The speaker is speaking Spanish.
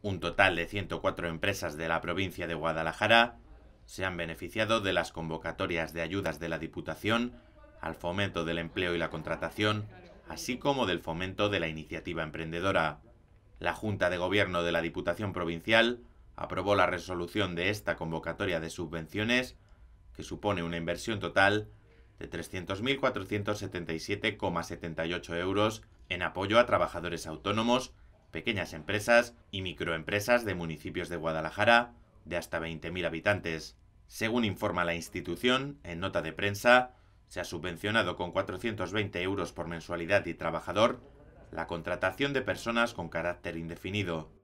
Un total de 104 empresas de la provincia de Guadalajara se han beneficiado de las convocatorias de ayudas de la Diputación al fomento del empleo y la contratación, así como del fomento de la iniciativa emprendedora. La Junta de Gobierno de la Diputación Provincial aprobó la resolución de esta convocatoria de subvenciones, que supone una inversión total de 300.477,78 euros en apoyo a trabajadores autónomos pequeñas empresas y microempresas de municipios de Guadalajara de hasta 20.000 habitantes. Según informa la institución, en nota de prensa, se ha subvencionado con 420 euros por mensualidad y trabajador la contratación de personas con carácter indefinido.